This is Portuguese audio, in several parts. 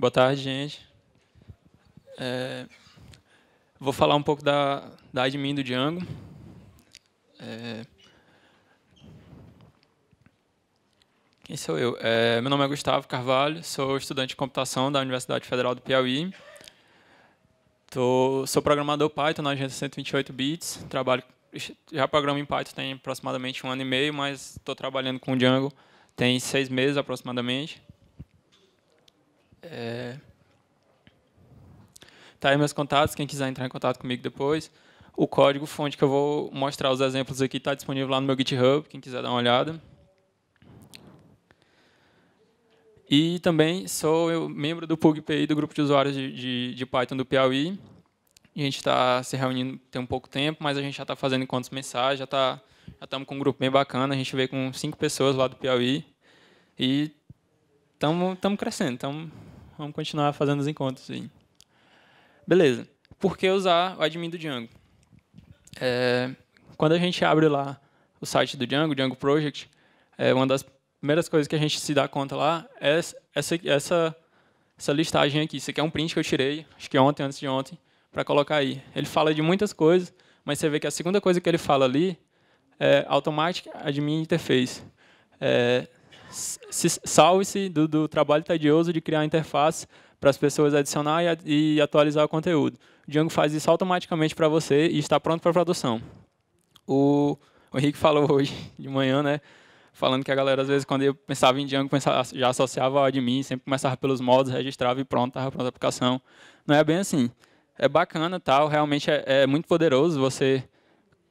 Boa tarde, gente. É, vou falar um pouco da, da admin do Django. É, quem sou eu? É, meu nome é Gustavo Carvalho, sou estudante de computação da Universidade Federal do Piauí. Tô, sou programador Python na agência 128 bits. Trabalho, já programo em Python tem aproximadamente um ano e meio, mas estou trabalhando com o Django tem seis meses aproximadamente. É... Tá aí meus contatos, quem quiser entrar em contato comigo depois. O código fonte que eu vou mostrar os exemplos aqui está disponível lá no meu GitHub, quem quiser dar uma olhada. E também sou membro do PugPI, do grupo de usuários de, de, de Python do Piauí. A gente está se reunindo tem um pouco tempo, mas a gente já está fazendo encontros mensais, já estamos tá, já estamos com um grupo bem bacana, a gente veio com cinco pessoas lá do Piauí. E estamos crescendo, estamos vamos continuar fazendo os encontros. Sim. Beleza. Por que usar o admin do Django? É, quando a gente abre lá o site do Django, Django Project, é uma das primeiras coisas que a gente se dá conta lá é essa, essa, essa listagem aqui. Isso aqui é um print que eu tirei, acho que ontem, antes de ontem, para colocar aí. Ele fala de muitas coisas, mas você vê que a segunda coisa que ele fala ali é Automatic Admin Interface. É, salve-se do, do, trabalho tedioso de criar a interface para as pessoas adicionar e, e, atualizar o conteúdo. O Django faz isso automaticamente para você e está pronto para produção. O, o Henrique falou hoje de manhã, né? Falando que a galera, às vezes, quando eu pensava em Django, pensava, já associava ao admin, sempre começava pelos modos, registrava e pronto, estava pronta a aplicação. Não é bem assim. É bacana, tal, realmente é, é muito poderoso você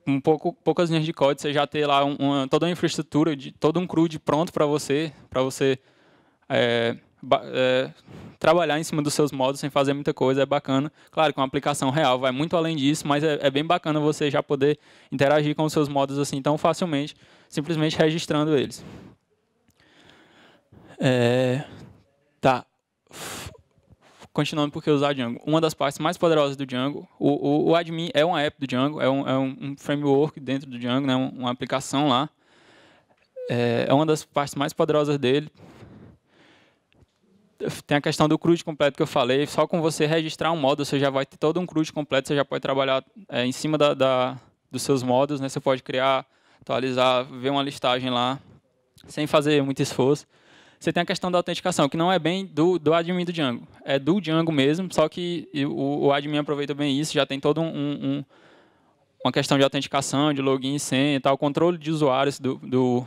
um pouco, poucas linhas de código, você já ter lá uma, toda a infraestrutura, de, todo um CRUD pronto para você, para você é, é, trabalhar em cima dos seus modos sem fazer muita coisa, é bacana. Claro que é uma aplicação real vai muito além disso, mas é, é bem bacana você já poder interagir com os seus modos assim tão facilmente, simplesmente registrando eles. É, tá continuando porque usar Django, uma das partes mais poderosas do Django, o, o, o admin é uma app do Django, é um, é um framework dentro do Django, né, uma aplicação lá, é, é uma das partes mais poderosas dele. Tem a questão do CRUD completo que eu falei, só com você registrar um modo, você já vai ter todo um CRUD completo, você já pode trabalhar é, em cima da, da, dos seus modos, né, você pode criar, atualizar, ver uma listagem lá, sem fazer muito esforço você tem a questão da autenticação, que não é bem do, do admin do Django. É do Django mesmo, só que o, o admin aproveita bem isso, já tem todo um, um, uma questão de autenticação, de login e senha e tal. O controle de usuários do, do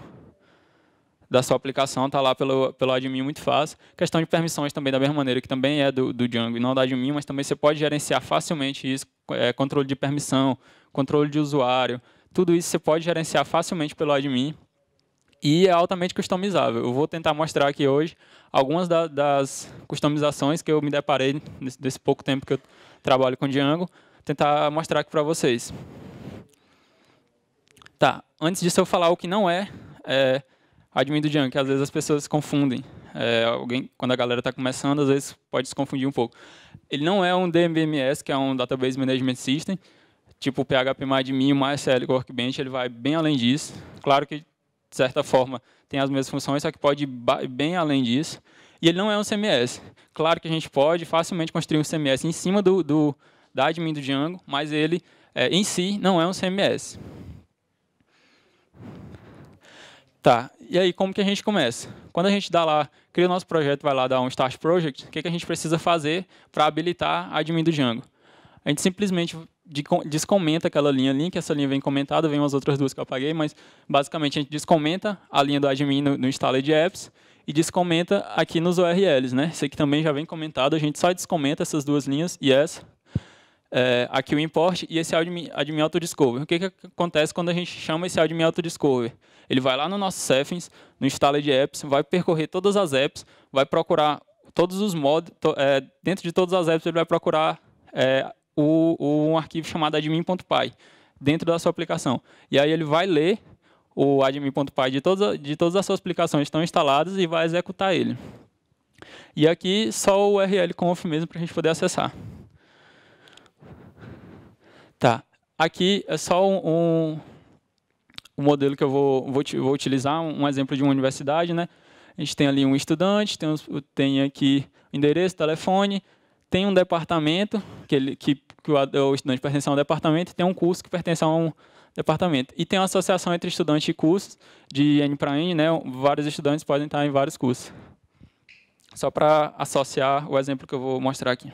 da sua aplicação está lá pelo, pelo admin muito fácil. Questão de permissões também, da mesma maneira, que também é do, do Django e não da admin, mas também você pode gerenciar facilmente isso, é, controle de permissão, controle de usuário, tudo isso você pode gerenciar facilmente pelo admin e é altamente customizável. Eu vou tentar mostrar aqui hoje algumas da, das customizações que eu me deparei nesse, pouco tempo que eu trabalho com Django, tentar mostrar aqui para vocês. Tá, antes disso eu falar o que não é, é admin do Django, que às vezes as pessoas se confundem. É, alguém, quando a galera está começando, às vezes pode se confundir um pouco. Ele não é um DMMS, que é um Database Management System, tipo o PHP MyAdmin, o MySQL Workbench, ele vai bem além disso. Claro que de certa forma, tem as mesmas funções, só que pode ir bem além disso. E ele não é um CMS. Claro que a gente pode facilmente construir um CMS em cima do, do da admin do Django, mas ele, é, em si, não é um CMS. Tá, e aí como que a gente começa? Quando a gente dá lá, cria o nosso projeto, vai lá dar um Start Project, o que, que a gente precisa fazer para habilitar a admin do Django? A gente simplesmente descomenta aquela linha ali, que essa linha vem comentada, vem umas outras duas que eu apaguei, mas basicamente a gente descomenta a linha do admin no, no installer de apps e descomenta aqui nos URLs. Né? Isso aqui também já vem comentado, a gente só descomenta essas duas linhas e essa. É, aqui o import e esse admin, admin auto-discover. O que, que acontece quando a gente chama esse admin auto-discover? Ele vai lá no nosso settings no installer de apps, vai percorrer todas as apps, vai procurar todos os mods, to, é, dentro de todas as apps ele vai procurar é, o, o, um arquivo chamado admin.py dentro da sua aplicação. E aí ele vai ler o admin.py de todas, de todas as suas aplicações estão instaladas e vai executar ele. E aqui só o URL conf mesmo para a gente poder acessar. Tá. Aqui é só um, um, um modelo que eu vou, vou, vou, utilizar, um exemplo de uma universidade. Né? A gente tem ali um estudante, tem, tem aqui endereço, telefone, tem um departamento que, ele, que, que o, o, estudante pertence a um departamento, e tem um curso que pertence a um departamento. E tem uma associação entre estudante e cursos, de N para N, né? vários estudantes podem estar em vários cursos. Só para associar o exemplo que eu vou mostrar aqui.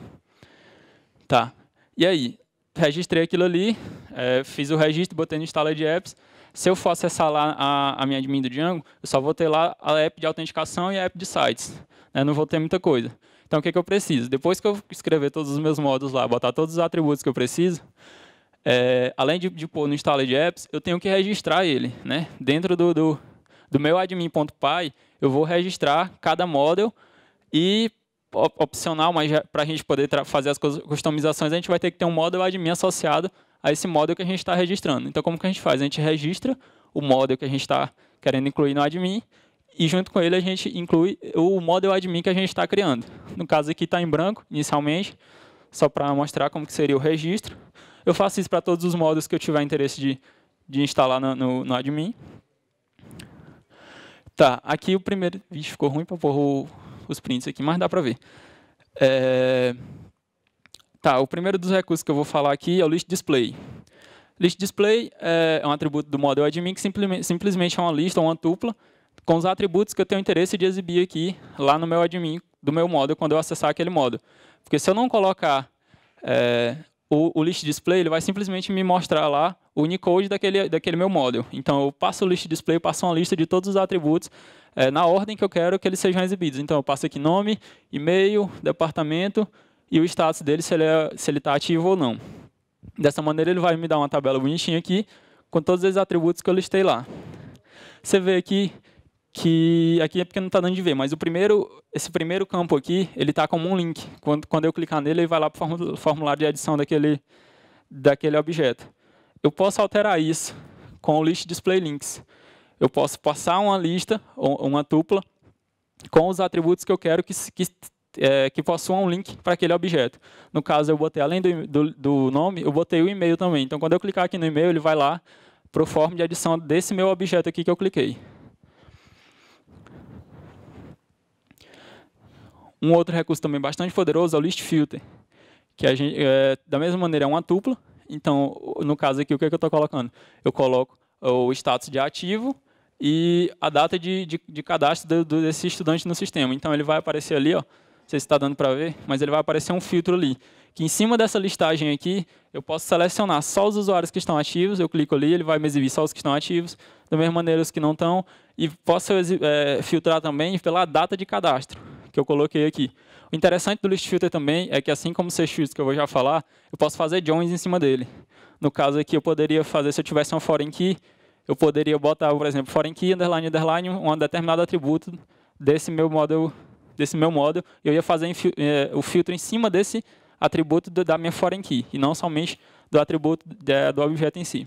Tá. E aí, registrei aquilo ali, é, fiz o registro, botei no installer de apps. Se eu for acessar lá a, a, minha admin do Django, eu só vou ter lá a app de autenticação e a app de sites. Né? Não vou ter muita coisa. Então, o que, que eu preciso? Depois que eu escrever todos os meus módulos lá, botar todos os atributos que eu preciso, é, além de, de pôr no installer de apps, eu tenho que registrar ele. Né? Dentro do, do, do meu admin.py, eu vou registrar cada model e opcional, mas para a gente poder fazer as customizações, a gente vai ter que ter um model admin associado a esse model que a gente está registrando. Então, como que a gente faz? A gente registra o model que a gente está querendo incluir no admin e junto com ele a gente inclui o model admin que a gente está criando. No caso aqui está em branco, inicialmente, só para mostrar como que seria o registro. Eu faço isso para todos os modos que eu tiver interesse de, de instalar no, no, no admin. Tá, aqui o primeiro... Vixe, ficou ruim para pôr o, os prints aqui, mas dá para ver. É... Tá, o primeiro dos recursos que eu vou falar aqui é o list display. List display é um atributo do model admin que simplesmente, simplesmente é uma lista ou uma tupla com os atributos que eu tenho interesse de exibir aqui, lá no meu admin do meu módulo quando eu acessar aquele módulo Porque se eu não colocar é, o, o list display, ele vai simplesmente me mostrar lá o Unicode daquele, daquele meu módulo Então, eu passo o list display, eu passo uma lista de todos os atributos é, na ordem que eu quero que eles sejam exibidos. Então, eu passo aqui nome, e-mail, departamento e o status dele, se ele é, está ativo ou não. Dessa maneira, ele vai me dar uma tabela bonitinha aqui com todos os atributos que eu listei lá. Você vê aqui que aqui é porque não está dando de ver, mas o primeiro, esse primeiro campo aqui, ele está como um link. Quando, quando eu clicar nele, ele vai lá para o formulário de adição daquele, daquele objeto. Eu posso alterar isso com o list display links. Eu posso passar uma lista, uma tupla, com os atributos que eu quero que, que, é, que possuam um link para aquele objeto. No caso, eu botei, além do, do, do nome, eu botei o e-mail também. Então, quando eu clicar aqui no e-mail, ele vai lá para o form de adição desse meu objeto aqui que eu cliquei. Um outro recurso também bastante poderoso é o list filter, que a gente, é, da mesma maneira é uma tupla. Então, no caso aqui, o que, é que eu estou colocando? Eu coloco o status de ativo e a data de, de, de cadastro do, desse estudante no sistema. Então, ele vai aparecer ali, ó, não sei se está dando para ver, mas ele vai aparecer um filtro ali, que em cima dessa listagem aqui, eu posso selecionar só os usuários que estão ativos, eu clico ali, ele vai me exibir só os que estão ativos, da mesma maneira os que não estão, e posso é, filtrar também pela data de cadastro que eu coloquei aqui. O interessante do list filter também é que, assim como search CX que eu vou já falar, eu posso fazer joins em cima dele. No caso aqui, eu poderia fazer, se eu tivesse uma foreign key, eu poderia botar, por exemplo, foreign key, underline, underline, um determinado atributo desse meu model, desse meu model e eu ia fazer eh, o filtro em cima desse atributo da minha foreign key, e não somente do atributo do objeto em si.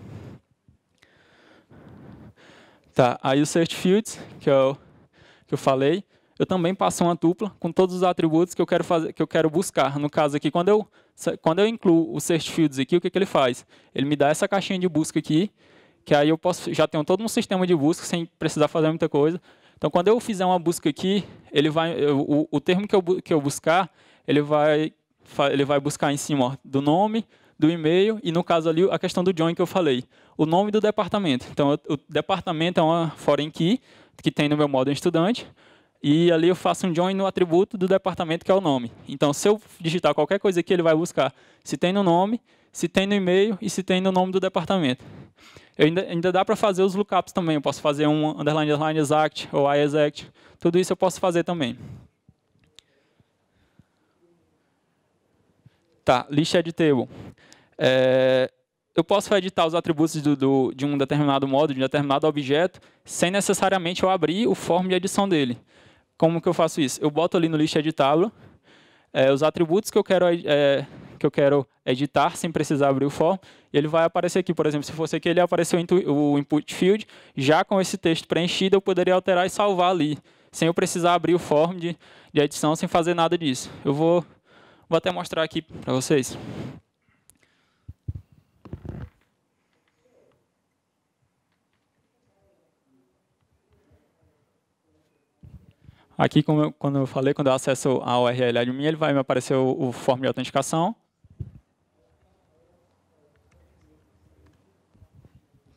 Tá, aí o search fields, que eu, é que eu falei, eu também passo uma tupla com todos os atributos que eu quero fazer, que eu quero buscar. No caso aqui, quando eu quando eu incluo o search fields aqui, o que, que ele faz? Ele me dá essa caixinha de busca aqui, que aí eu posso já tenho todo um sistema de busca sem precisar fazer muita coisa. Então, quando eu fizer uma busca aqui, ele vai eu, o, o termo que eu que eu buscar, ele vai ele vai buscar em cima ó, do nome, do e-mail e, no caso ali, a questão do join que eu falei. O nome do departamento. Então, o departamento é uma foreign key que tem no meu módulo estudante e ali eu faço um join no atributo do departamento que é o nome. Então, se eu digitar qualquer coisa aqui, ele vai buscar se tem no nome, se tem no e-mail e se tem no nome do departamento. Eu ainda, ainda dá para fazer os lookups também. Eu posso fazer um underline, underline exact ou iExact. Tudo isso eu posso fazer também. Tá, list editable. É, eu posso editar os atributos do, do, de um determinado modo, de um determinado objeto, sem necessariamente eu abrir o form de edição dele como que eu faço isso? Eu boto ali no list editá é, os atributos que eu quero é, que eu quero editar sem precisar abrir o form, ele vai aparecer aqui, por exemplo, se fosse aqui, ele apareceu o input field, já com esse texto preenchido, eu poderia alterar e salvar ali, sem eu precisar abrir o form de, de edição, sem fazer nada disso. Eu vou, vou até mostrar aqui para vocês. Aqui, eu, quando eu falei, quando eu acesso a URL admin, ele vai me aparecer o, o form de autenticação.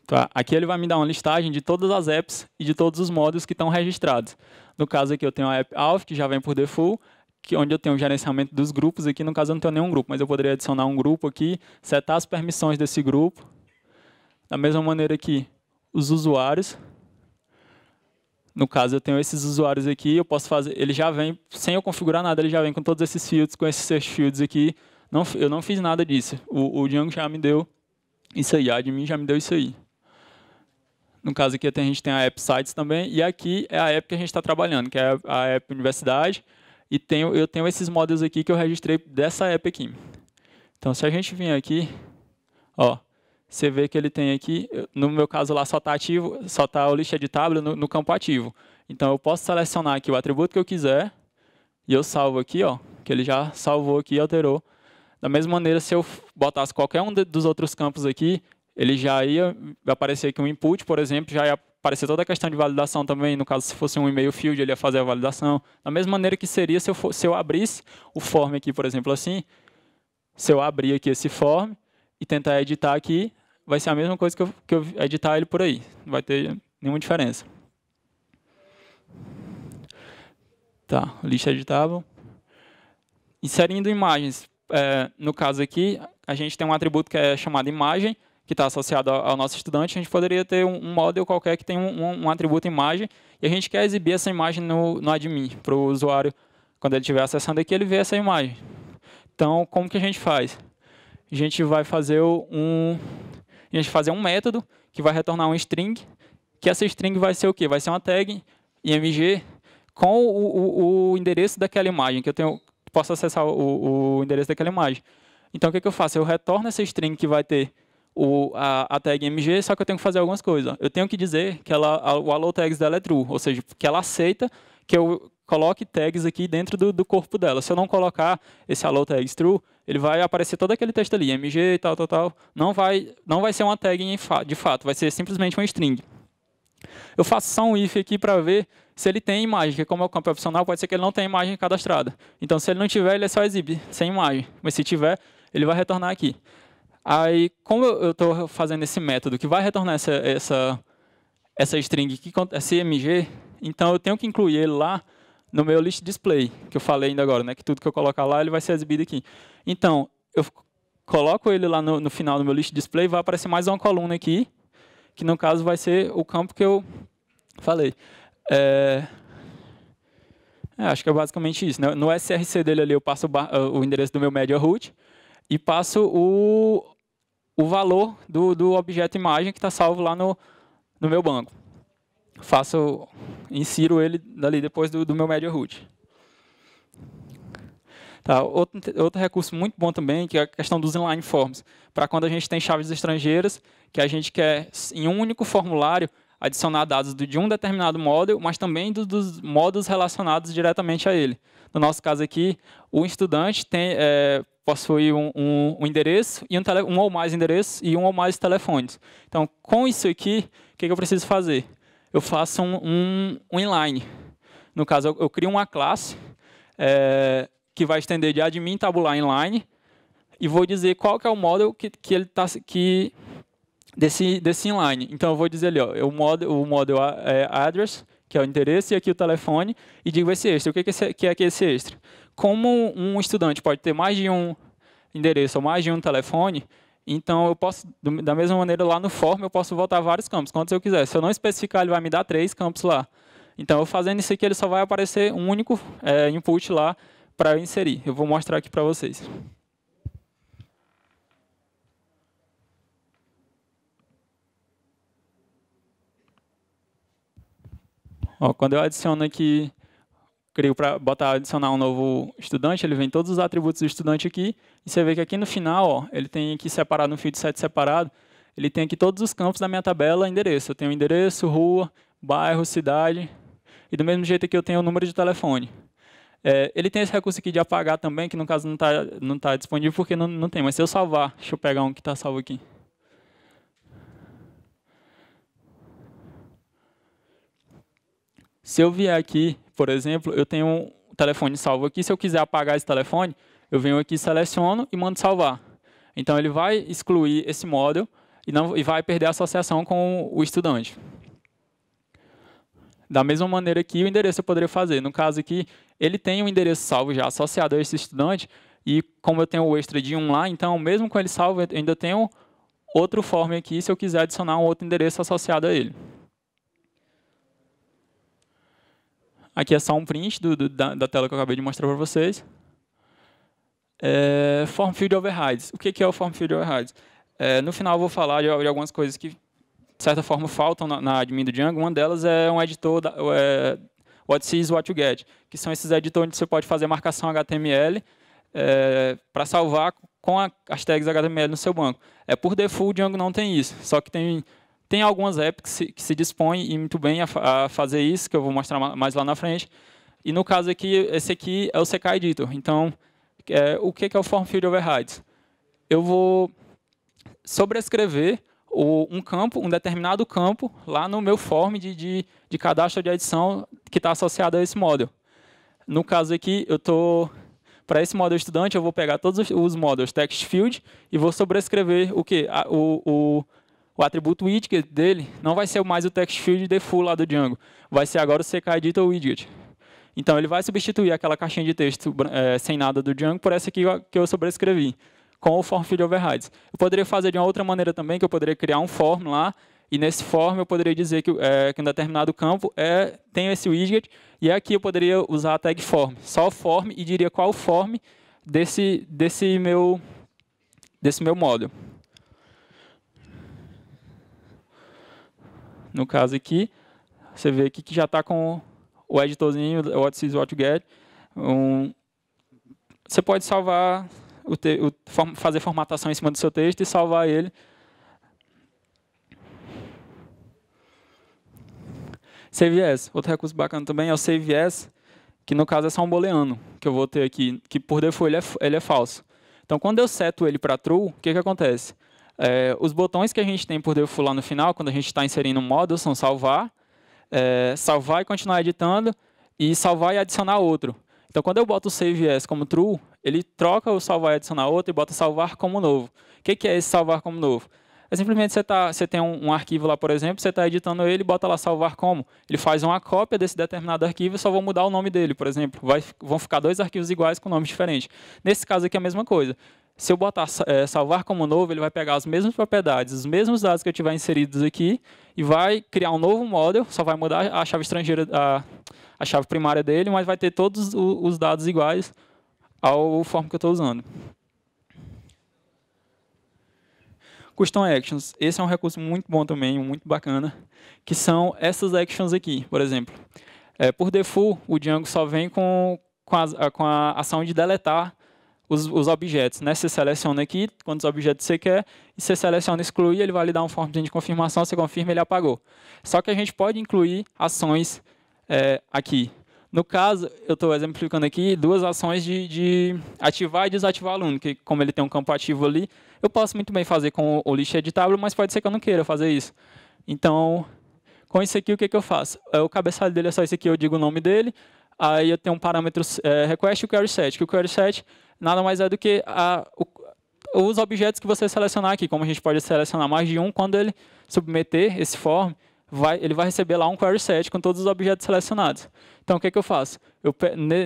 Tá. Aqui ele vai me dar uma listagem de todas as apps e de todos os módulos que estão registrados. No caso aqui eu tenho a app Alf, que já vem por default, que, onde eu tenho o gerenciamento dos grupos. Aqui no caso eu não tenho nenhum grupo, mas eu poderia adicionar um grupo aqui, setar as permissões desse grupo. Da mesma maneira que os usuários. No caso, eu tenho esses usuários aqui, eu posso fazer, ele já vem, sem eu configurar nada, ele já vem com todos esses fields, com esses search fields aqui. Não, eu não fiz nada disso. O, o Django já me deu isso aí, a admin já me deu isso aí. No caso aqui a gente tem a app Sites também, e aqui é a app que a gente está trabalhando, que é a app Universidade, e tenho, eu tenho esses modelos aqui que eu registrei dessa app aqui. Então, se a gente vir aqui, ó, você vê que ele tem aqui, no meu caso lá só está ativo, só está o lista de no, no, campo ativo. Então eu posso selecionar aqui o atributo que eu quiser e eu salvo aqui, ó, que ele já salvou aqui e alterou. Da mesma maneira, se eu botasse qualquer um dos outros campos aqui, ele já ia aparecer aqui um input, por exemplo, já ia aparecer toda a questão de validação também. No caso, se fosse um e-mail field, ele ia fazer a validação. Da mesma maneira que seria se eu, for, se eu abrisse o form aqui, por exemplo, assim, se eu abrir aqui esse form e tentar editar aqui, vai ser a mesma coisa que eu, que eu editar ele por aí. Não vai ter nenhuma diferença. Tá, lista é editável. Inserindo imagens. É, no caso aqui, a gente tem um atributo que é chamado imagem, que está associado ao nosso estudante. A gente poderia ter um, um model qualquer que tem um, um, um, atributo imagem, e a gente quer exibir essa imagem no, no admin, para o usuário, quando ele estiver acessando aqui, ele vê essa imagem. Então, como que a gente faz? A gente vai fazer um a gente fazer um método que vai retornar um string, que essa string vai ser o quê? Vai ser uma tag img com o, o, o endereço daquela imagem, que eu tenho, posso acessar o, o endereço daquela imagem. Então, o que, que eu faço? Eu retorno essa string que vai ter o, a, a, tag img só que eu tenho que fazer algumas coisas. Eu tenho que dizer que ela, a, o allow tags dela é true, ou seja, que ela aceita que eu coloque tags aqui dentro do, do corpo dela. Se eu não colocar esse hello tags true, ele vai aparecer todo aquele texto ali, mg, tal, tal, tal. Não vai, não vai ser uma tag de fato, vai ser simplesmente uma string. Eu faço só um if aqui para ver se ele tem imagem, porque como é o campo opcional, pode ser que ele não tenha imagem cadastrada. Então, se ele não tiver, ele é só exibe, sem imagem. Mas se tiver, ele vai retornar aqui. Aí, como eu estou fazendo esse método que vai retornar essa, essa, essa string, que, esse mg, então eu tenho que incluir ele lá no meu list display, que eu falei ainda agora, né? Que tudo que eu colocar lá, ele vai ser exibido aqui. Então, eu coloco ele lá no, no final do meu list display, vai aparecer mais uma coluna aqui, que no caso vai ser o campo que eu falei. É... É, acho que é basicamente isso. Né? No SRC dele ali eu passo o, bar, o, endereço do meu media root e passo o, o valor do, do objeto imagem que está salvo lá no, no meu banco faço, insiro ele dali depois do, do meu media root. Tá, outro, outro recurso muito bom também, que é a questão dos inline forms, para quando a gente tem chaves estrangeiras, que a gente quer, em um único formulário, adicionar dados de um determinado módulo, mas também do, dos modos relacionados diretamente a ele. No nosso caso aqui, o estudante tem, é, possui um, um, um, endereço, e um, tele, um ou mais endereços e um ou mais telefones. Então, com isso aqui, o que, que eu preciso fazer? eu faço um, um, um inline. No caso, eu, eu crio uma classe é, que vai estender de admin tabular inline e vou dizer qual que é o model que, que ele está que desse desse inline. Então eu vou dizer ali, ó, o model o model é address que é o endereço e aqui o telefone e digo esse extra. O que que, esse, que é que esse extra? Como um estudante pode ter mais de um endereço ou mais de um telefone, então, eu posso, da mesma maneira, lá no form, eu posso voltar vários campos, quantos eu quiser. Se eu não especificar, ele vai me dar três campos lá. Então, eu fazendo isso aqui, ele só vai aparecer um único é, input lá para eu inserir. Eu vou mostrar aqui para vocês. Ó, quando eu adiciono aqui crio para botar adicionar um novo estudante, ele vem todos os atributos do estudante aqui, e você vê que aqui no final, ó, ele tem aqui separado no um field set separado, ele tem aqui todos os campos da minha tabela endereço. Eu tenho endereço, rua, bairro, cidade, e do mesmo jeito que eu tenho o número de telefone. É, ele tem esse recurso aqui de apagar também, que no caso não está não tá disponível porque não, não tem, mas se eu salvar, deixa eu pegar um que está salvo aqui. Se eu vier aqui por exemplo, eu tenho um telefone salvo aqui. Se eu quiser apagar esse telefone, eu venho aqui, seleciono e mando salvar. Então, ele vai excluir esse módulo e, não, e vai perder a associação com o estudante. Da mesma maneira que o endereço eu poderia fazer. No caso aqui, ele tem um endereço salvo já associado a esse estudante, e como eu tenho o extra de um lá, então, mesmo com ele salvo, eu ainda tenho outro form aqui se eu quiser adicionar um outro endereço associado a ele. Aqui é só um print do, do, da, da, tela que eu acabei de mostrar para vocês. É, form Field Overrides. O que, que é o Form Field Overrides? É, no final eu vou falar de, de, algumas coisas que, de certa forma, faltam na, na admin do Django. Uma delas é um editor, da, é, what sees, what you get, que são esses editores onde você pode fazer marcação HTML é, para salvar com a, as tags HTML no seu banco. É por default o Django não tem isso, só que tem tem algumas apps que se, que se dispõem e muito bem a, a, fazer isso, que eu vou mostrar mais lá na frente. E no caso aqui, esse aqui é o CK Editor. Então, é, o que é o Form Field Overrides? Eu vou sobrescrever o, um campo, um determinado campo, lá no meu form de, de, de cadastro de edição que está associado a esse model. No caso aqui, eu estou para esse model estudante, eu vou pegar todos os models text field e vou sobrescrever o que? O, o o atributo widget dele não vai ser mais o text field default lá do Django, vai ser agora o Editor widget. Então ele vai substituir aquela caixinha de texto é, sem nada do Django por essa aqui que eu sobrescrevi, com o form field overrides. Eu poderia fazer de uma outra maneira também, que eu poderia criar um form lá, e nesse form eu poderia dizer que, é, que um determinado campo é, tem esse widget, e aqui eu poderia usar a tag form, só o form, e diria qual form desse, desse, meu, desse meu módulo. no caso aqui, você vê aqui que já está com o editorzinho, o what is what you get. Um, você pode salvar, o te, o, fazer formatação em cima do seu texto e salvar ele. Save as. Outro recurso bacana também é o save as, que no caso é só um booleano que eu vou ter aqui, que por default ele é, ele é falso. Então, quando eu seto ele para true, o que, que acontece? É, os botões que a gente tem por default lá no final, quando a gente está inserindo um módulo, são salvar, é, salvar e continuar editando, e salvar e adicionar outro. Então, quando eu boto o save as como true, ele troca o salvar e adicionar outro e bota salvar como novo. O que, que é esse salvar como novo? É simplesmente você, tá, você tem um, um arquivo lá, por exemplo, você está editando ele, bota lá salvar como. Ele faz uma cópia desse determinado arquivo e só vou mudar o nome dele, por exemplo. Vai, vão ficar dois arquivos iguais com nomes diferentes. Nesse caso aqui é a mesma coisa. Se eu botar é, salvar como novo, ele vai pegar as mesmas propriedades, os mesmos dados que eu tiver inseridos aqui e vai criar um novo model, só vai mudar a chave estrangeira, a, a chave primária dele, mas vai ter todos os dados iguais ao forma que eu estou usando. Custom Actions. Esse é um recurso muito bom também, muito bacana, que são essas actions aqui, por exemplo. É, por default, o Django só vem com, com a, com a ação de deletar os, os, objetos, né? Você seleciona aqui quantos objetos você quer, e você seleciona excluir, ele vai lhe dar um formulário de confirmação, você confirma, ele apagou. Só que a gente pode incluir ações é, aqui. No caso, eu estou exemplificando aqui duas ações de, de, ativar e desativar aluno, que como ele tem um campo ativo ali, eu posso muito bem fazer com o, lixo editável, mas pode ser que eu não queira fazer isso. Então, com isso aqui, o que, que eu faço? É, o cabeçalho dele é só isso aqui, eu digo o nome dele, aí eu tenho um parâmetro é, request e o query set, que o query set nada mais é do que a, o, os objetos que você selecionar aqui. Como a gente pode selecionar mais de um, quando ele submeter esse form, vai, ele vai receber lá um query set com todos os objetos selecionados. Então, o que, é que eu faço? Eu,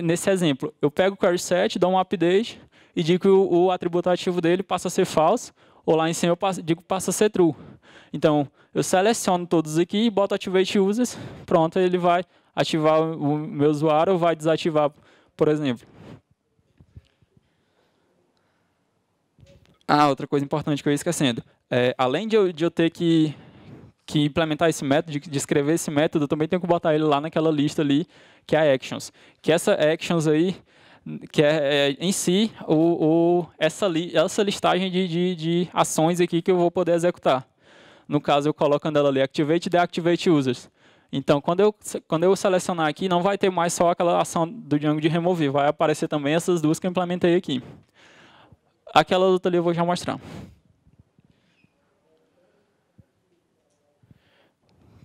nesse exemplo, eu pego o query set, dou um update e digo que o, o atributo ativo dele passa a ser falso, ou lá em cima eu passo, digo passa a ser true. Então, eu seleciono todos aqui e boto Activate Users, pronto, ele vai ativar o meu usuário ou vai desativar, por exemplo. Ah, outra coisa importante que eu ia esquecendo. É, além de eu, de eu ter que, que implementar esse método, de, escrever esse método, eu também tenho que botar ele lá naquela lista ali, que é a actions. Que essa actions aí, que é, é, em si o, o essa, li, essa listagem de, de, de, ações aqui que eu vou poder executar. No caso, eu colocando ela ali, activate e deactivate users. Então, quando eu, quando eu selecionar aqui, não vai ter mais só aquela ação do Django de remover, vai aparecer também essas duas que eu implementei aqui. Aquela luta ali eu vou já mostrar.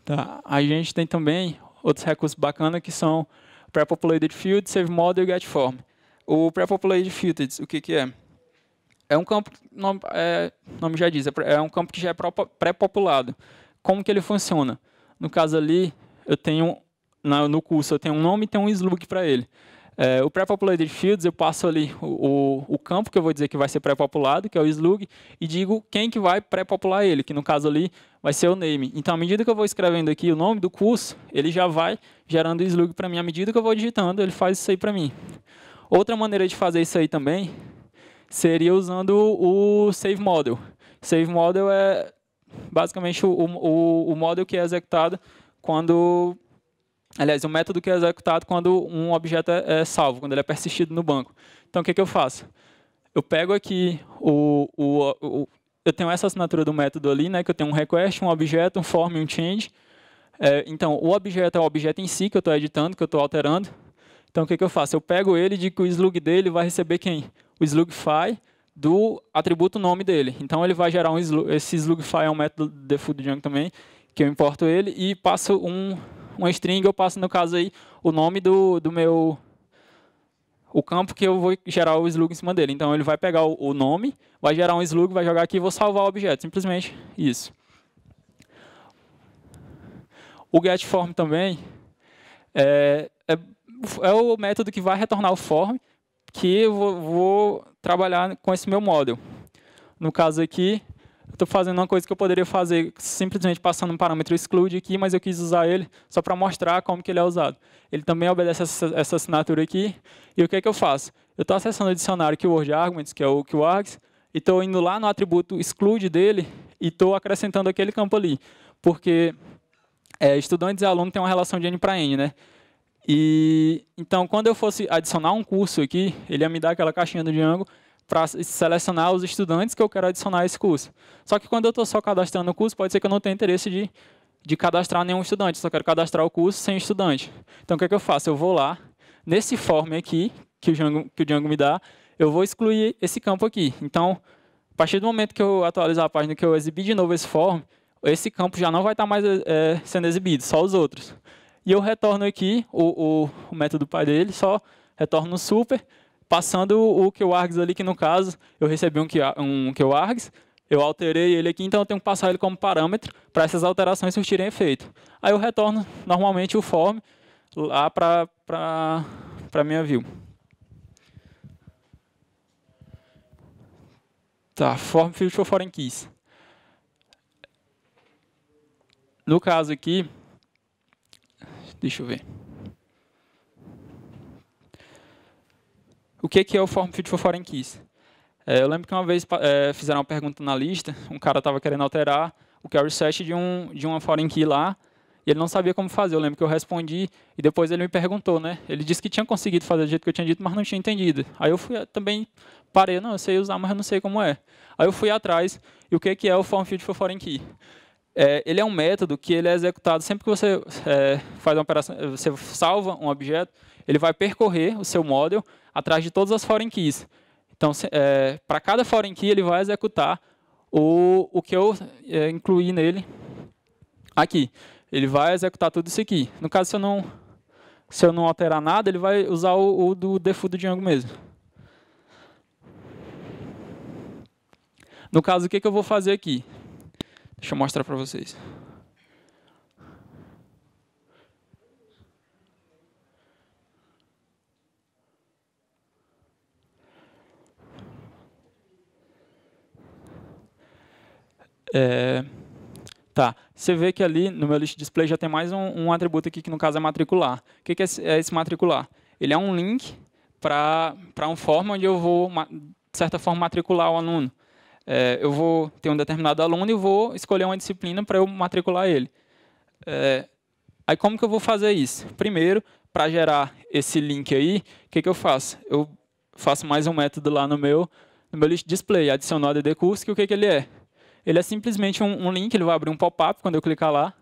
Tá. A gente tem também outros recursos bacanas que são Pre-Populated Field, Save Model e Get Form. O Pre-Populated Field, o que, que é? É um campo, nome, é, nome já diz, é, é um campo que já é pré-populado. Como que ele funciona? No caso ali, eu tenho, no curso, eu tenho um nome e tenho um slug para ele. É, o pré-populated fields, eu passo ali o, o, campo que eu vou dizer que vai ser pré-populado, que é o slug, e digo quem que vai pré-popular ele, que no caso ali vai ser o name. Então, à medida que eu vou escrevendo aqui o nome do curso, ele já vai gerando o slug para mim. À medida que eu vou digitando, ele faz isso aí para mim. Outra maneira de fazer isso aí também seria usando o save model. Save model é basicamente o, o, o model que é executado quando Aliás, um método que é executado quando um objeto é, é, salvo, quando ele é persistido no banco. Então, o que, é que eu faço? Eu pego aqui o, o, o, Eu tenho essa assinatura do método ali, né, que eu tenho um request, um objeto, um form e um change. É, então, o objeto é o objeto em si que eu estou editando, que eu estou alterando. Então, o que, é que eu faço? Eu pego ele e digo que o slug dele vai receber quem? O slugify do atributo nome dele. Então, ele vai gerar um slug, esse slugify é um método default junk também, que eu importo ele e passo um uma string, eu passo, no caso aí, o nome do, do meu... O campo que eu vou gerar o slug em cima dele. Então, ele vai pegar o, o nome, vai gerar um slug, vai jogar aqui e vou salvar o objeto. Simplesmente isso. O getForm também é, é, é, o método que vai retornar o form que eu vou, vou trabalhar com esse meu model. No caso aqui, estou fazendo uma coisa que eu poderia fazer simplesmente passando um parâmetro exclude aqui, mas eu quis usar ele só para mostrar como que ele é usado. Ele também obedece essa, essa assinatura aqui. E o que é que eu faço? Eu estou acessando o dicionário Keyword Arguments, que é o Keywords, e estou indo lá no atributo exclude dele e estou acrescentando aquele campo ali. Porque é, estudantes e aluno têm uma relação de N para N, né? E, então, quando eu fosse adicionar um curso aqui, ele ia me dar aquela caixinha do Django para selecionar os estudantes que eu quero adicionar a esse curso. Só que quando eu estou só cadastrando o curso, pode ser que eu não tenha interesse de, de cadastrar nenhum estudante, só quero cadastrar o curso sem estudante. Então, o que, é que eu faço? Eu vou lá, nesse form aqui, que o, Django, que o Django me dá, eu vou excluir esse campo aqui. Então, a partir do momento que eu atualizar a página, que eu exibir de novo esse form, esse campo já não vai estar tá mais é, sendo exibido, só os outros. E eu retorno aqui o, o, o método pai dele, só retorno super, passando o QArgs ali, que no caso eu recebi um, um QArgs, eu alterei ele aqui, então eu tenho que passar ele como parâmetro para essas alterações surtirem efeito. Aí eu retorno normalmente o form lá para a minha view. Tá, form filter foreign keys. No caso aqui, deixa eu ver. o que, é o Form Field for Foreign Keys? É, eu lembro que uma vez é, fizeram uma pergunta na lista, um cara estava querendo alterar o carry set de, um, de uma foreign key lá, e ele não sabia como fazer. Eu lembro que eu respondi e depois ele me perguntou, né? Ele disse que tinha conseguido fazer do jeito que eu tinha dito, mas não tinha entendido. Aí eu fui também parei, não, eu sei usar, mas eu não sei como é. Aí eu fui atrás e o que que é o form field for foreign key? É, ele é um método que ele é executado sempre que você é, faz uma operação, você salva um objeto, ele vai percorrer o seu model atrás de todas as foreign keys. Então, é, para cada foreign key, ele vai executar o, o que eu é, incluí nele aqui. Ele vai executar tudo isso aqui. No caso, se eu não, se eu não alterar nada, ele vai usar o, o do default do Django mesmo. No caso, o que, que eu vou fazer aqui? Deixa eu mostrar para vocês. É, tá, você vê que ali no meu list display já tem mais um, um atributo aqui que no caso é matricular. O que, que é, esse, é matricular? Ele é um link para um forma onde eu vou, de certa forma, matricular o aluno. É, eu vou ter um determinado aluno e vou escolher uma disciplina para eu matricular ele. É, aí como que eu vou fazer isso? Primeiro, para gerar esse link aí, o que, que eu faço? Eu faço mais um método lá no meu, no meu list display, adicionar o curso que o que, que ele é? Ele é simplesmente um, um link, ele vai abrir um pop-up quando eu clicar lá.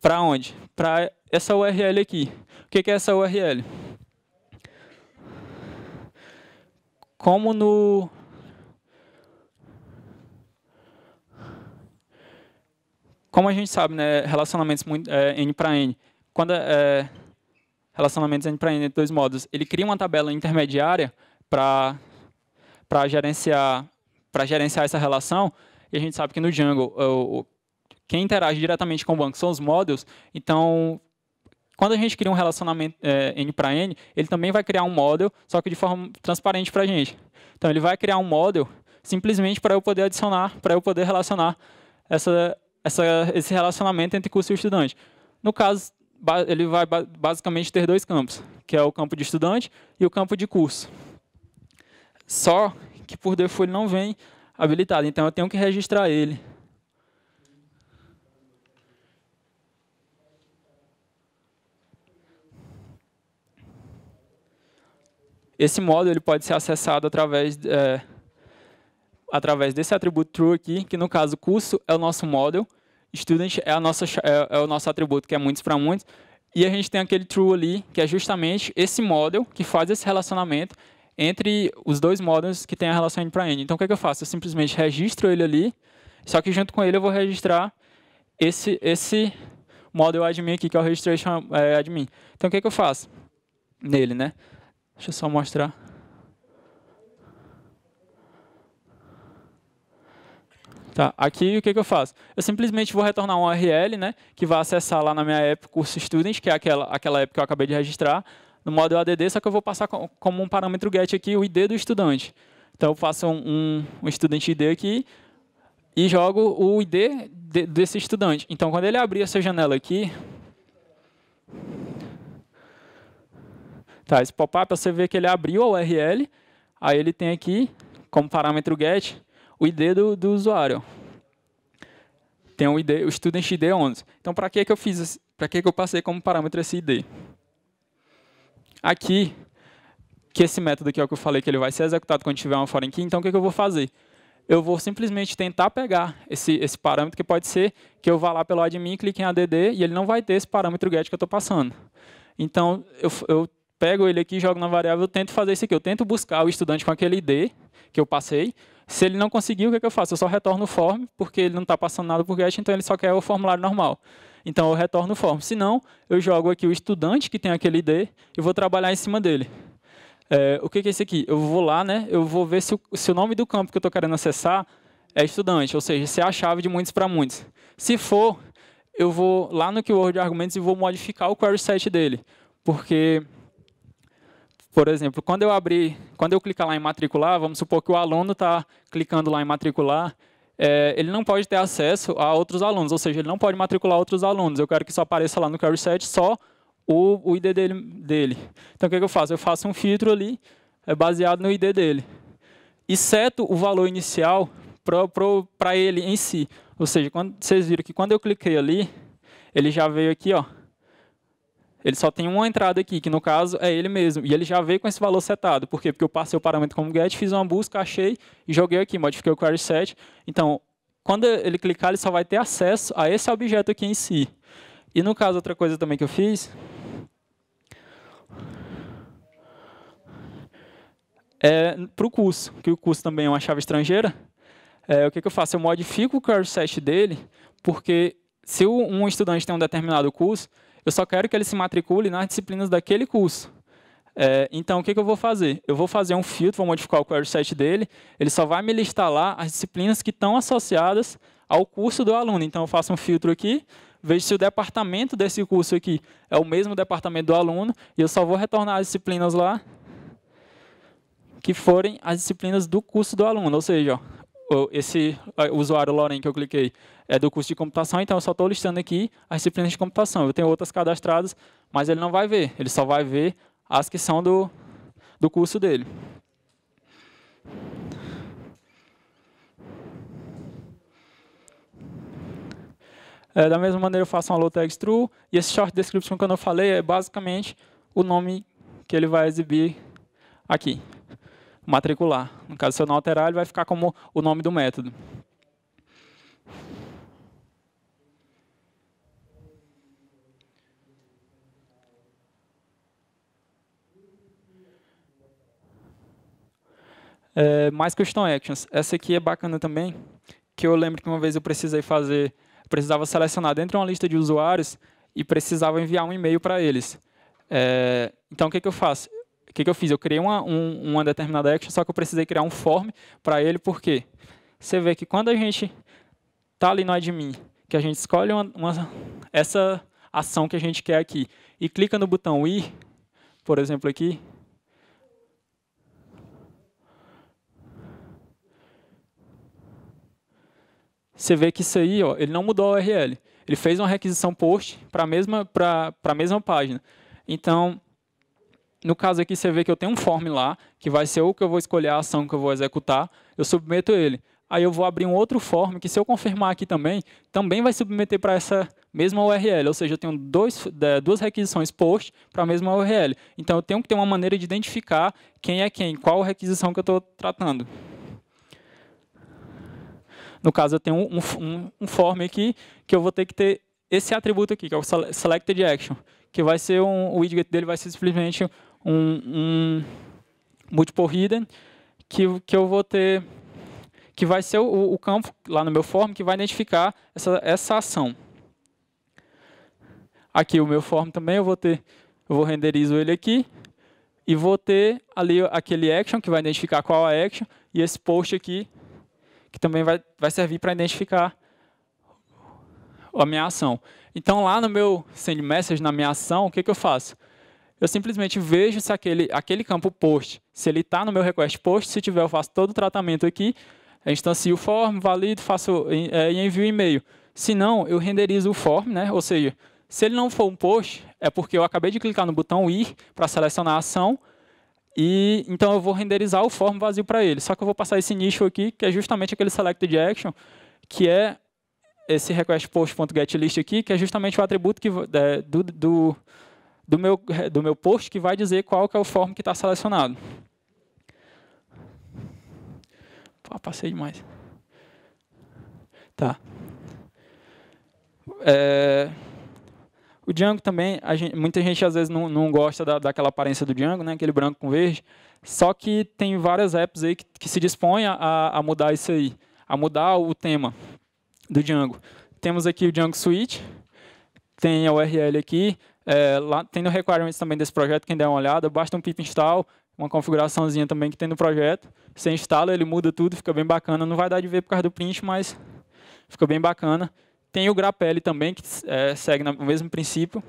Para onde? Para essa URL aqui. O que, que é essa URL? Como no... Como a gente sabe, né, relacionamentos muito, é, N para N, quando é, é relacionamentos N para N entre dois modos, ele cria uma tabela intermediária para gerenciar, gerenciar essa relação, e a gente sabe que no Django, quem interage diretamente com o banco são os models. Então, quando a gente cria um relacionamento é, N para N, ele também vai criar um model, só que de forma transparente para a gente. Então, ele vai criar um model simplesmente para eu poder adicionar, para eu poder relacionar essa, essa, esse relacionamento entre curso e estudante. No caso, ele vai basicamente ter dois campos, que é o campo de estudante e o campo de curso. Só que, por default, ele não vem habilitado. Então eu tenho que registrar ele. Esse módulo ele pode ser acessado através, é, através desse atributo true aqui, que no caso curso é o nosso módulo, student é, a nossa, é, é o nosso atributo que é muitos para muitos, e a gente tem aquele true ali, que é justamente esse módulo que faz esse relacionamento entre os dois módulos que tem a relação n para n. Então, o que, é que eu faço? Eu simplesmente registro ele ali, só que junto com ele eu vou registrar esse, esse model admin aqui, que é o registration eh, admin. Então, o que, é que eu faço nele, né? Deixa eu só mostrar. Tá, aqui o que, é que eu faço? Eu simplesmente vou retornar um URL, né, que vai acessar lá na minha app curso Students, que é aquela, aquela app que eu acabei de registrar no modo ADD, só que eu vou passar como um parâmetro get aqui o ID do estudante. Então eu faço um, um estudante ID aqui e jogo o ID de, desse estudante. Então quando ele abrir essa janela aqui, tá, esse pop-up você vê que ele abriu a URL, aí ele tem aqui como parâmetro get o ID do, do usuário. Tem o ID, o student ID 11. Então para que que eu fiz, para que que eu passei como parâmetro esse ID? aqui que esse método aqui é o que eu falei que ele vai ser executado quando tiver uma foreign key. Então, o que, é que eu vou fazer? Eu vou simplesmente tentar pegar esse, esse parâmetro, que pode ser que eu vá lá pelo admin, clique em add, e ele não vai ter esse parâmetro get que eu estou passando. Então, eu, eu pego ele aqui, jogo na variável, eu tento fazer isso aqui. Eu tento buscar o estudante com aquele ID que eu passei. Se ele não conseguir, o que, é que eu faço? Eu só retorno o form, porque ele não está passando nada por get, então ele só quer o formulário normal. Então eu retorno form. Se não, eu jogo aqui o estudante que tem aquele ID e vou trabalhar em cima dele. É, o que, é isso aqui? Eu vou lá, né? Eu vou ver se o, se o nome do campo que eu estou querendo acessar é estudante, ou seja, se é a chave de muitos para muitos. Se for, eu vou lá no keyword argumentos e vou modificar o query set dele, porque por exemplo, quando eu abrir, quando eu clicar lá em matricular, vamos supor que o aluno está clicando lá em matricular é, ele não pode ter acesso a outros alunos, ou seja, ele não pode matricular outros alunos. Eu quero que só apareça lá no carry Set só o, o ID dele, dele. Então, o que, é que eu faço? Eu faço um filtro ali é, baseado no ID dele, exceto o valor inicial para ele em si. Ou seja, quando, vocês viram que quando eu cliquei ali, ele já veio aqui, ó, ele só tem uma entrada aqui, que no caso é ele mesmo. E ele já veio com esse valor setado. Por quê? Porque eu passei o parâmetro como get, fiz uma busca, achei e joguei aqui, modifiquei o query set. Então, quando ele clicar, ele só vai ter acesso a esse objeto aqui em si. E no caso, outra coisa também que eu fiz... É para o curso, que o curso também é uma chave estrangeira. É, o que, que eu faço? Eu modifico o query set dele, porque se um estudante tem um determinado curso, eu só quero que ele se matricule nas disciplinas daquele curso. É, então, o que, que, eu vou fazer? Eu vou fazer um filtro, vou modificar o query set dele, ele só vai me listar lá as disciplinas que estão associadas ao curso do aluno. Então, eu faço um filtro aqui, vejo se o departamento desse curso aqui é o mesmo departamento do aluno, e eu só vou retornar as disciplinas lá que forem as disciplinas do curso do aluno. Ou seja, ó, esse usuário Loren que eu cliquei, é, do curso de computação, então eu só estou listando aqui as disciplinas de computação. Eu tenho outras cadastradas, mas ele não vai ver, ele só vai ver as que são do, do curso dele. É, da mesma maneira, eu faço um hello tags true, e esse short description que eu não falei é basicamente o nome que ele vai exibir aqui, matricular. No caso, se eu não alterar, ele vai ficar como o nome do método. É, mais custom actions. Essa aqui é bacana também, que eu lembro que uma vez eu precisei fazer, precisava selecionar dentro de uma lista de usuários e precisava enviar um e-mail para eles. É, então, o que, que eu faço? O que, que eu fiz? Eu criei uma, um, uma determinada action, só que eu precisei criar um form para ele, porque você vê que quando a gente está ali no admin, que a gente escolhe uma, uma, essa ação que a gente quer aqui e clica no botão ir, por exemplo, aqui, você vê que isso aí, ó, ele não mudou a URL. Ele fez uma requisição post para a mesma, mesma página. Então, no caso aqui, você vê que eu tenho um form lá, que vai ser o que eu vou escolher a ação que eu vou executar, eu submeto ele. Aí eu vou abrir um outro form, que se eu confirmar aqui também, também vai submeter para essa mesma URL. Ou seja, eu tenho dois, é, duas requisições post para a mesma URL. Então, eu tenho que ter uma maneira de identificar quem é quem, qual requisição que eu estou tratando. No caso, eu tenho um, um, um form aqui que eu vou ter que ter esse atributo aqui, que é o selected action, que vai ser um, o widget dele vai ser simplesmente um, um multiple hidden, que, que eu vou ter, que vai ser o, o campo lá no meu form que vai identificar essa, essa ação. Aqui o meu form também, eu vou ter, eu vou renderizo ele aqui, e vou ter ali aquele action que vai identificar qual a action, e esse post aqui que também vai, vai servir para identificar a minha ação. Então, lá no meu send message, na minha ação, o que, que eu faço? Eu simplesmente vejo se aquele, aquele campo post, se ele está no meu request post, se tiver, eu faço todo o tratamento aqui, instancio o form, valido, faço é, e envio e-mail. Se não, eu renderizo o form, né? ou seja, se ele não for um post, é porque eu acabei de clicar no botão ir para selecionar a ação, e então eu vou renderizar o form vazio para ele. Só que eu vou passar esse nicho aqui, que é justamente aquele select de action, que é esse request post.getList aqui, que é justamente o atributo que, é, do, do, do, meu, do meu post que vai dizer qual que é o form que está selecionado. Pô, passei demais. Tá. É... O Django também, gente, muita gente às vezes não, não gosta da, daquela aparência do Django, né? aquele branco com verde, só que tem várias apps aí que, que se dispõem a, a mudar isso aí, a mudar o tema do Django. Temos aqui o Django Suite, tem a URL aqui, é, lá, tem no requirements também desse projeto, quem der uma olhada, basta um pip install, uma configuraçãozinha também que tem no projeto, você instala, ele muda tudo, fica bem bacana, não vai dar de ver por causa do print, mas fica bem bacana. Tem o Grapelli também, que é, segue no mesmo princípio.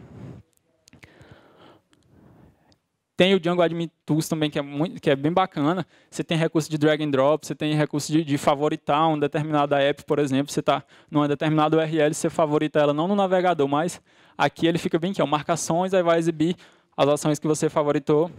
Tem o Django Admin Tools também, que é, muito, que é bem bacana. Você tem recurso de drag and drop, você tem recurso de, de favoritar uma determinada app, por exemplo. Você está numa determinada URL, você favorita ela não no navegador, mas aqui ele fica bem que é marcações, aí vai exibir as ações que você favoritou.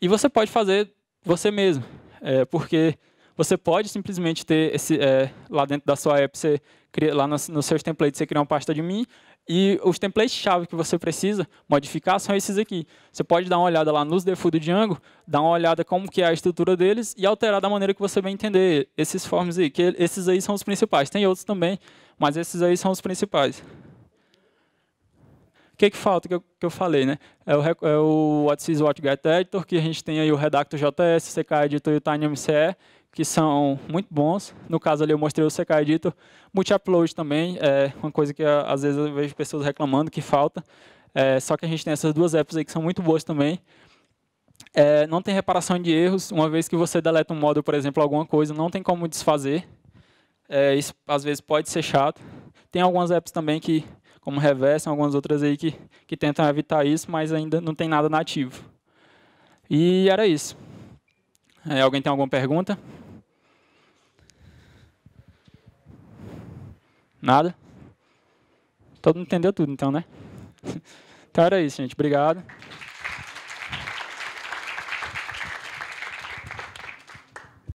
E você pode fazer você mesmo, é, porque você pode simplesmente ter esse, é, lá dentro da sua app, você cria, lá nos, nos seus templates, você cria uma pasta de mim e os templates-chave que você precisa modificar são esses aqui. Você pode dar uma olhada lá nos default de Django, dar uma olhada como que é a estrutura deles e alterar da maneira que você vai entender esses forms aí, que esses aí são os principais. Tem outros também, mas esses aí são os principais. O que, que falta que eu, que eu falei, né? É o, é o What is What Get Editor, que a gente tem aí o Redactor JS, CK Editor e o TinyMCE, que são muito bons. No caso ali eu mostrei o CK Editor. Multi-upload também é uma coisa que ah, às vezes eu vejo pessoas reclamando que falta. É, só que a gente tem essas duas apps aí que são muito boas também. É, não tem reparação de erros. Uma vez que você deleta um módulo, por exemplo, alguma coisa, não tem como desfazer. É, isso às vezes pode ser chato. Tem algumas apps também que, como reverse, algumas outras aí que, que tentam evitar isso, mas ainda não tem nada nativo. E era isso. É, alguém tem alguma pergunta? Nada? Todo mundo entendeu tudo, então, né? Então era isso, gente. Obrigado.